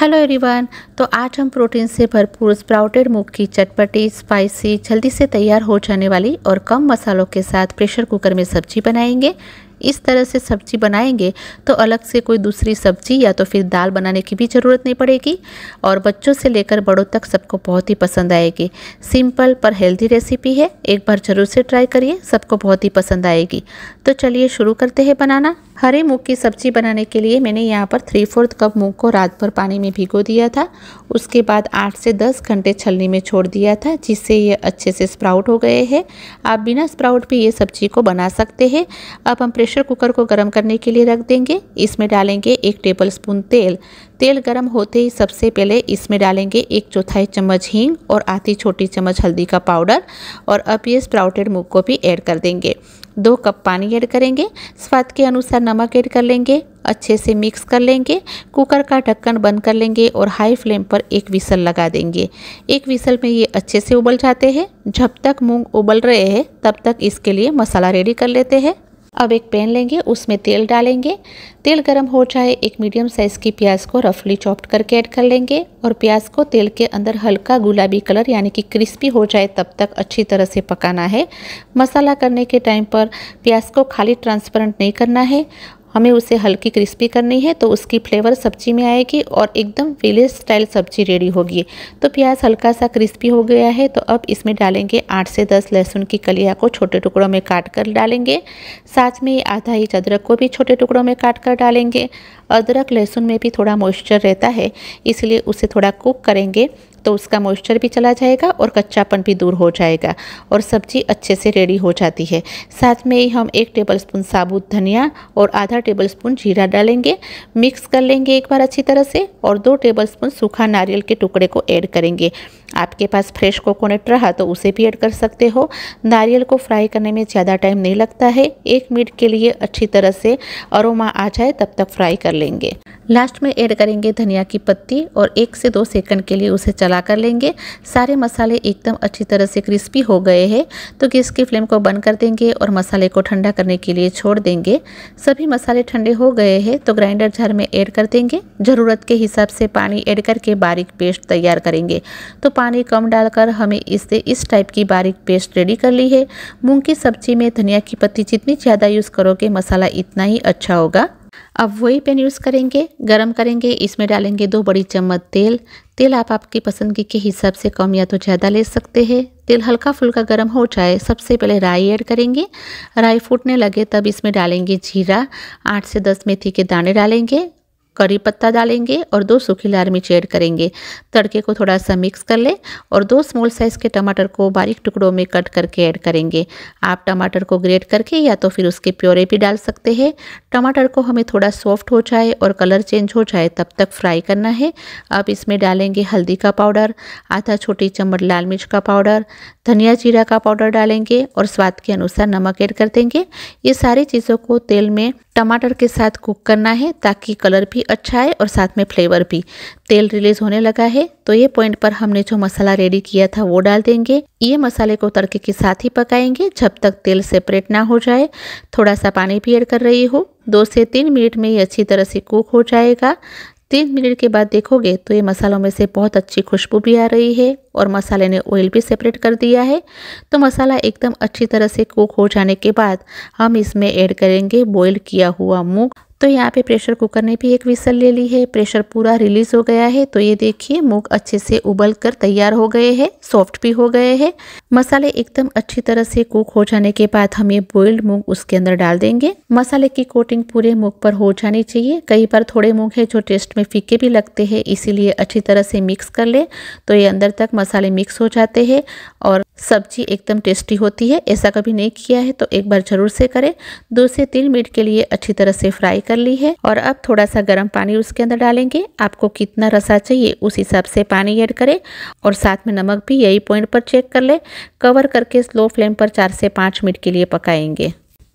hello everyone तो आज हम प्रोटीन से भरपूर स्प्राउटेड मूग की चटपटी स्पाइसी जल्दी से तैयार हो जाने वाली और कम मसालों के साथ प्रेशर कुकर में सब्जी बनाएंगे इस तरह से सब्जी बनाएंगे तो अलग से कोई दूसरी सब्जी या तो फिर दाल बनाने की भी ज़रूरत नहीं पड़ेगी और बच्चों से लेकर बड़ों तक सबको बहुत ही पसंद आएगी सिंपल पर हेल्दी रेसिपी है एक बार ज़रूर से ट्राई करिए सबको बहुत ही पसंद आएगी तो चलिए शुरू करते हैं बनाना हरे मूँग की सब्जी बनाने के लिए मैंने यहाँ पर थ्री फोर्थ कप मूँग को रात भर पानी में भिगो दिया था उसके बाद आठ से दस घंटे छलनी में छोड़ दिया था जिससे ये अच्छे से स्प्राउट हो गए हैं आप बिना स्प्राउट भी ये सब्जी को बना सकते हैं अब हम प्रेशर कुकर को गर्म करने के लिए रख देंगे इसमें डालेंगे एक टेबलस्पून तेल तेल गर्म होते ही सबसे पहले इसमें डालेंगे एक चौथाई चम्मच हींग और आधी छोटी चम्मच हल्दी का पाउडर और अब ये स्प्राउटेड मूग को भी ऐड कर देंगे दो कप पानी ऐड करेंगे स्वाद के अनुसार नमक ऐड कर लेंगे अच्छे से मिक्स कर लेंगे कुकर का ढक्कन बंद कर लेंगे और हाई फ्लेम पर एक विसल लगा देंगे एक विसल में ये अच्छे से उबल जाते हैं जब तक मूंग उबल रहे हैं तब तक इसके लिए मसाला रेडी कर लेते हैं अब एक पैन लेंगे उसमें तेल डालेंगे तेल गर्म हो जाए एक मीडियम साइज़ की प्याज को रफली चॉप्ड करके ऐड कर लेंगे और प्याज को तेल के अंदर हल्का गुलाबी कलर यानी कि क्रिस्पी हो जाए तब तक अच्छी तरह से पकाना है मसाला करने के टाइम पर प्याज को खाली ट्रांसपेरेंट नहीं करना है हमें उसे हल्की क्रिस्पी करनी है तो उसकी फ्लेवर सब्जी में आएगी और एकदम विलेज स्टाइल सब्जी रेडी होगी तो प्याज हल्का सा क्रिस्पी हो गया है तो अब इसमें डालेंगे आठ से दस लहसुन की कलिया को छोटे टुकड़ों में काट कर डालेंगे साथ में आधा इंच अदरक को भी छोटे टुकड़ों में काट कर डालेंगे अदरक लहसुन में भी थोड़ा मॉइस्चर रहता है इसलिए उसे थोड़ा कुक करेंगे तो उसका मॉइस्चर भी चला जाएगा और कच्चापन भी दूर हो जाएगा और सब्जी अच्छे से रेडी हो जाती है साथ में ही हम एक टेबलस्पून साबुत धनिया और आधा टेबलस्पून जीरा डालेंगे मिक्स कर लेंगे एक बार अच्छी तरह से और दो टेबलस्पून सूखा नारियल के टुकड़े को ऐड करेंगे आपके पास फ्रेश कोकोनट रहा तो उसे भी ऐड कर सकते हो नारियल को फ्राई करने में ज़्यादा टाइम नहीं लगता है एक मिनट के लिए अच्छी तरह से अरोमा आ जाए तब तक फ्राई कर लेंगे लास्ट में ऐड करेंगे धनिया की पत्ती और एक से दो सेकंड के लिए उसे चला कर लेंगे सारे मसाले एकदम अच्छी तरह से क्रिस्पी हो गए हैं तो गैस की फ्लेम को बंद कर देंगे और मसाले को ठंडा करने के लिए छोड़ देंगे सभी मसाले ठंडे हो गए हैं तो ग्राइंडर जार में ऐड कर देंगे ज़रूरत के हिसाब से पानी ऐड करके बारीक पेस्ट तैयार करेंगे तो पानी कम डालकर हमें इससे इस टाइप की बारीक पेस्ट रेडी कर ली है मूँग की सब्जी में धनिया की पत्ती जितनी ज़्यादा यूज़ करोगे मसाला इतना ही अच्छा होगा अब वही पैन यूज़ करेंगे गरम करेंगे इसमें डालेंगे दो बड़ी चम्मच तेल तेल आप आपकी पसंदगी के हिसाब से कम या तो ज़्यादा ले सकते हैं तेल हल्का फुल्का गर्म हो जाए सबसे पहले राई ऐड करेंगे राई फूटने लगे तब इसमें डालेंगे जीरा आठ से दस मेथी के दाने डालेंगे करी पत्ता डालेंगे और दो सूखी लाल मिर्च ऐड करेंगे तड़के को थोड़ा सा मिक्स कर लें और दो स्मॉल साइज़ के टमाटर को बारीक टुकड़ों में कट करके ऐड करेंगे आप टमाटर को ग्रेट करके या तो फिर उसके प्योरे भी डाल सकते हैं टमाटर को हमें थोड़ा सॉफ्ट हो जाए और कलर चेंज हो जाए तब तक फ्राई करना है अब इसमें डालेंगे हल्दी का पाउडर आधा छोटी चम्मच लाल मिर्च का पाउडर धनिया जीरा का पाउडर डालेंगे और स्वाद के अनुसार नमक ऐड कर देंगे ये सारी चीज़ों को तेल में टमाटर के साथ कुक करना है ताकि कलर भी अच्छा आए और साथ में फ्लेवर भी तेल रिलीज होने लगा है तो ये पॉइंट पर हमने जो मसाला रेडी किया था वो डाल देंगे ये मसाले को तड़के के साथ ही पकाएंगे जब तक तेल सेपरेट ना हो जाए थोड़ा सा पानी भी ऐड कर रही हो दो से तीन मिनट में ये अच्छी तरह से कुक हो जाएगा तीन मिनट के बाद देखोगे तो ये मसालों में से बहुत अच्छी खुशबू भी आ रही है और मसाले ने ऑयल भी सेपरेट कर दिया है तो मसाला एकदम अच्छी तरह से कुक हो जाने के बाद हम इसमें ऐड करेंगे बॉईल किया हुआ मूंग तो यहाँ पे प्रेशर कुकर ने भी एक विसल ले ली है प्रेशर पूरा रिलीज़ हो गया है तो ये देखिए मूग अच्छे से उबल कर तैयार हो गए हैं सॉफ्ट भी हो गए हैं मसाले एकदम अच्छी तरह से कुक हो जाने के बाद हम ये बॉइल्ड मूंग उसके अंदर डाल देंगे मसाले की कोटिंग पूरे मूंग पर हो जानी चाहिए कई बार थोड़े मूंग है जो टेस्ट में फीके भी लगते हैं इसीलिए अच्छी तरह से मिक्स कर ले तो ये अंदर तक मसाले मिक्स हो जाते हैं और सब्जी एकदम टेस्टी होती है ऐसा कभी नहीं किया है तो एक बार ज़रूर से करें दो से तीन मिनट के लिए अच्छी तरह से फ्राई कर ली है और अब थोड़ा सा गर्म पानी उसके अंदर डालेंगे आपको कितना रसा चाहिए उस हिसाब से पानी ऐड करें और साथ में नमक भी यही पॉइंट पर चेक कर ले कवर करके स्लो फ्लेम पर चार से पाँच मिनट के लिए पकाएंगे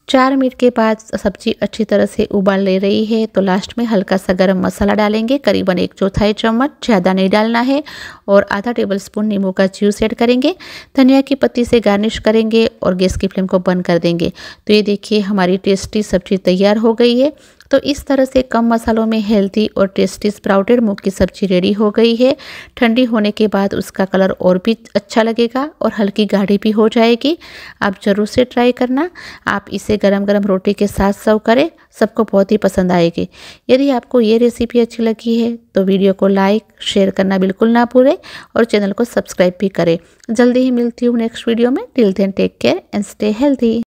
चार मिनट के बाद सब्जी अच्छी तरह से उबाल ले रही है तो लास्ट में हल्का सा गरम मसाला डालेंगे करीबन एक चौथाई चम्मच ज़्यादा नहीं डालना है और आधा टेबल स्पून नींबू का जूस ऐड करेंगे धनिया की पत्ती से गार्निश करेंगे और गैस की फ्लेम को बंद कर देंगे तो ये देखिए हमारी टेस्टी सब्जी तैयार हो गई है तो इस तरह से कम मसालों में हेल्दी और टेस्टी स्प्राउटेड मूंग की सब्जी रेडी हो गई है ठंडी होने के बाद उसका कलर और भी अच्छा लगेगा और हल्की गाढ़ी भी हो जाएगी आप ज़रूर से ट्राई करना आप इसे गरम गरम रोटी के साथ सर्व करें सबको बहुत ही पसंद आएगी यदि आपको ये रेसिपी अच्छी लगी है तो वीडियो को लाइक शेयर करना बिल्कुल ना भूलें करें और चैनल को सब्सक्राइब भी करें जल्दी ही मिलती हूँ नेक्स्ट वीडियो में till then take care and stay healthy